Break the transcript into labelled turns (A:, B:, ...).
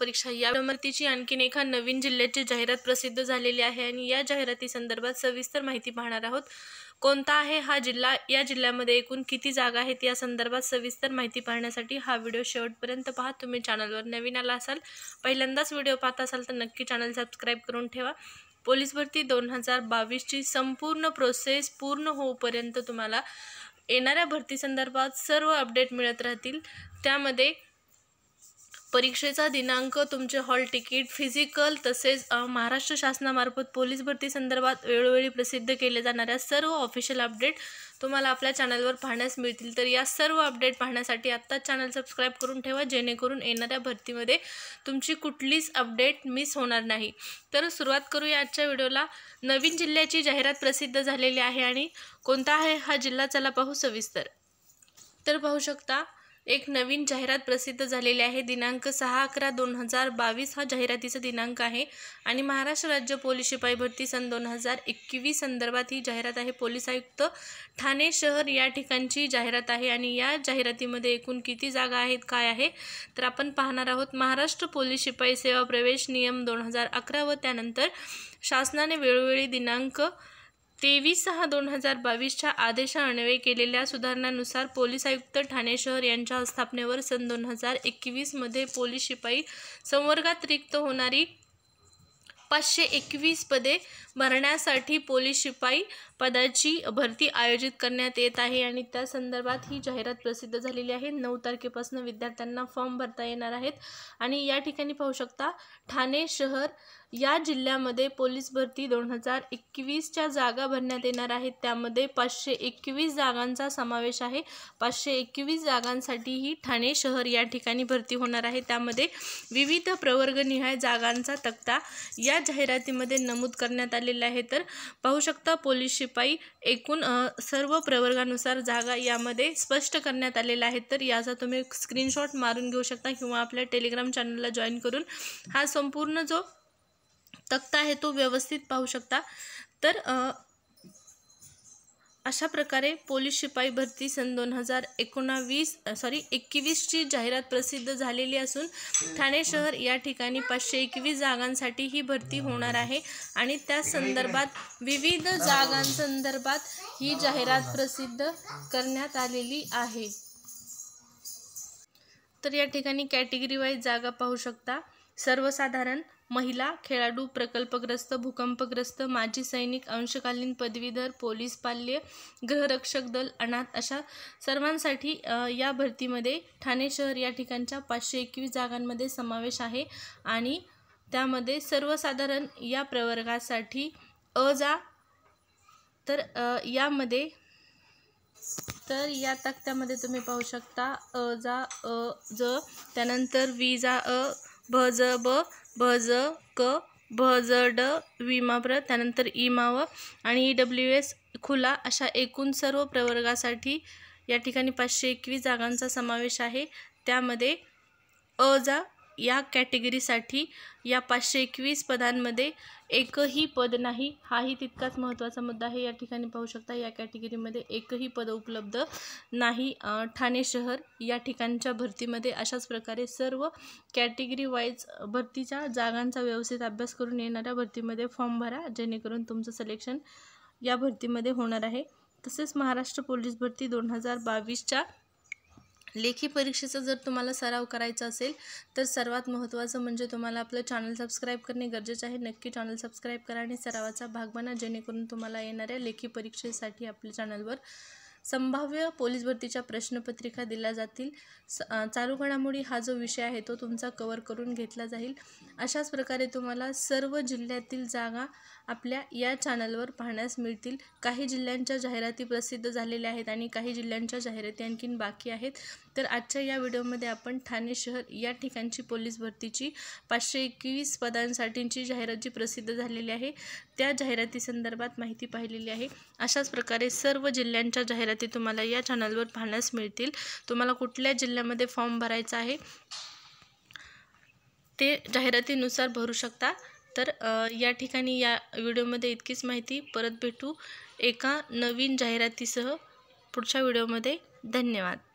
A: परीक्षा या इमारतीची आणखीन एका नवीन जिल्ह्याची जाहिरात प्रसिद्ध झालेली आहे आणि या जाहिराती संदर्भात सविस्तर माहिती पाहणार आहोत कोणता आहे हा जिल्हा या जिल्ह्यामध्ये एकूण किती जागा आहेत या संदर्भात सविस्तर माहिती पाहण्यासाठी हा व्हिडिओ शेवटपर्यंत पहा तुम्ही चॅनलवर नवीन आला असाल पहिल्यांदाच व्हिडिओ पाहत असाल तर नक्की चॅनल सबस्क्राईब करून ठेवा पोलीस भरती दोन हजार बावीसची संपूर्ण प्रोसेस पूर्ण होऊपर्यंत तुम्हाला येणाऱ्या भरती संदर्भात सर्व अपडेट मिळत राहतील त्यामध्ये परीक्षेचा दिनांक तुमचे हॉल तिकीट फिजिकल तसेच महाराष्ट्र शासनामार्फत पोलीस भरती संदर्भात वेळोवेळी प्रसिद्ध केले जाणाऱ्या सर्व ऑफिशियल अपडेट तुम्हाला आपल्या चॅनलवर पाहण्यास मिळतील तर या सर्व अपडेट पाहण्यासाठी आत्ताच चॅनल सबस्क्राईब करून ठेवा जेणेकरून येणाऱ्या भरतीमध्ये तुमची कुठलीच अपडेट मिस होणार नाही तर सुरुवात करूया आजच्या व्हिडिओला नवीन जिल्ह्याची जाहिरात प्रसिद्ध झालेली आहे आणि कोणता आहे हा जिल्हा चला पाहू सविस्तर तर पाहू शकता एक नवीन जाहिरात प्रसिद्ध झालेली आहे दिनांक सहा अकरा दोन हजार बावीस हा जाहिरातीचा दिनांक आहे आणि महाराष्ट्र राज्य पोलीस शिपाई भरती सन दोन हजार एकवीस संदर्भात ही जाहिरात आहे पोलीस आयुक्त ठाणे शहर या ठिकाणची जाहिरात आहे आणि या जाहिरातीमध्ये एकूण किती जागा आहेत काय आहे तर आपण पाहणार आहोत महाराष्ट्र पोलीस शिपाई सेवा प्रवेश नियम दोन हजार अकरा व त्यानंतर शासनाने वेळोवेळी दिनांक तेवीस सहा दोन हजार बावीसच्या आदेशान्वये केलेल्या सुधारणानुसार पोलीस आयुक्त ठाणे शहर यांच्या स्थापनेवर सन दोन हजार एकवीसमध्ये पोलीस शिपाई संवर्गात रिक्त होणारी पाचशे एकवीस पदे भरण्यासाठी पोलीस शिपाई पदाची भरती आयोजित करण्यात येत आहे आणि त्या संदर्भात ही जाहिरात प्रसिद्ध झालेली आहे नऊ तारखेपासून विद्यार्थ्यांना फॉर्म भरता येणार आहेत आणि या ठिकाणी पाहू शकता ठाणे शहर या जिल्ह्यामध्ये पोलीस भरती दोन हजार एकवीसच्या जागा भरण्यात येणार आहेत त्यामध्ये पाचशे एकवीस जागांचा समावेश आहे पाचशे एकवीस जागांसाठीही ठाणे शहर या ठिकाणी भरती होणार आहे त्यामध्ये विविध प्रवर्गनिहाय जागांचा तक्ता या या जाहिरातीमध्ये नमूद करण्यात आलेलं आहे तर पाहू शकता पोलीस शिपाई एकूण सर्व प्रवर्गानुसार जागा यामध्ये स्पष्ट करण्यात आलेला आहे तर याचा तुम्ही स्क्रीनशॉट मारून घेऊ शकता किंवा आपल्या टेलिग्राम चॅनलला जॉईन करून हा संपूर्ण जो तक्ता आहे तो व्यवस्थित पाहू शकता तर अशा प्रकारे पोलीस शिपाई भरती सन दोन हजार एकोणावीस सॉरी एकवीसची जाहिरात प्रसिद्ध झालेली असून ठाणे शहर या ठिकाणी पाचशे एकवीस जागांसाठी ही भरती होणार आहे आणि त्या संदर्भात विविध जागांसंदर्भात ही जाहिरात प्रसिद्ध करण्यात आलेली आहे तर या ठिकाणी कॅटेगरी जागा पाहू शकता सर्वसाधारण महिला खेळाडू प्रकल्पग्रस्त भूकंपग्रस्त माजी सैनिक अंशकालीन पदवीधर पोलीस पाल्य गृहरक्षक दल अनाथ अशा सर्वांसाठी या भरतीमध्ये ठाणे शहर या ठिकाणच्या पाचशे एकवीस जागांमध्ये समावेश आहे आणि त्यामध्ये सर्वसाधारण या प्रवर्गासाठी अ जा तर यामध्ये तर या तक्त्यामध्ये तुम्ही पाहू शकता अ जा अ ज त्यानंतर वी जा अ भज ब भज क भज ड प्र त्यानंतर इमाव आणि ई डब्ल्यू एस खुला अशा एकूण सर्व प्रवर्गासाठी या ठिकाणी पाचशे एकवीस जागांचा समावेश आहे त्यामध्ये अ जा या कॅटेगरीसाठी या पाचशे एकवीस पदांमध्ये एकही पद नाही हाही तितकाच महत्त्वाचा मुद्दा आहे या ठिकाणी पाहू शकता या कॅटेगरीमध्ये एकही पद उपलब्ध नाही ठाणे शहर या ठिकाणच्या भरतीमध्ये अशाच प्रकारे सर्व कॅटेगरी वाईज भरतीच्या जागांचा व्यवस्थित अभ्यास करून येणाऱ्या भरतीमध्ये फॉर्म भरा जेणेकरून तुमचं सिलेक्शन या भरतीमध्ये होणार आहे तसेच महाराष्ट्र पोलीस भरती दोन हजार बावीसच्या लेखी परीक्षेचा जर तुम्हाला सराव करायचा असेल तर सर्वात महत्त्वाचं म्हणजे तुम्हाला आपलं चॅनल सबस्क्राईब करणे गरजेचं आहे नक्की चॅनल सबस्क्राईब करा आणि सरावाचा भाग बना जेणेकरून तुम्हाला येणाऱ्या लेखी परीक्षेसाठी आपल्या चॅनलवर संभाव्य पोलीस भरतीच्या प्रश्नपत्रिका दिल्या जातील स चालू घडामोडी हा जो विषय आहे तो तुमचा कवर करून घेतला जाईल अशाच प्रकारे तुम्हाला सर्व जिल्ह्यातील जागा आपल्या या चॅनलवर पाहण्यास मिळतील काही जिल्ह्यांच्या जाहिराती प्रसिद्ध झालेल्या आहेत आणि काही जिल्ह्यांच्या जाहिराती आणखीन बाकी आहेत तर आजच्या या व्हिडिओमध्ये आपण ठाणे शहर या ठिकाणची पोलीस भरतीची पाचशे एकवीस पदांसाठीची जाहिरात जी प्रसिद्ध झालेली आहे त्या जाहिरातीसंदर्भात माहिती पाहिलेली आहे अशाच प्रकारे सर्व जिल्ह्यांच्या जाहिराती ते तुम्हाला या चॅनलवर पाहण्यास मिळतील तुम्हाला कुठल्या जिल्ह्यामध्ये फॉर्म भरायचा आहे ते जाहिरातीनुसार भरू शकता तर या ठिकाणी या व्हिडिओमध्ये इतकीच माहिती परत भेटू एका नवीन जाहिरातीसह पुढच्या व्हिडिओमध्ये धन्यवाद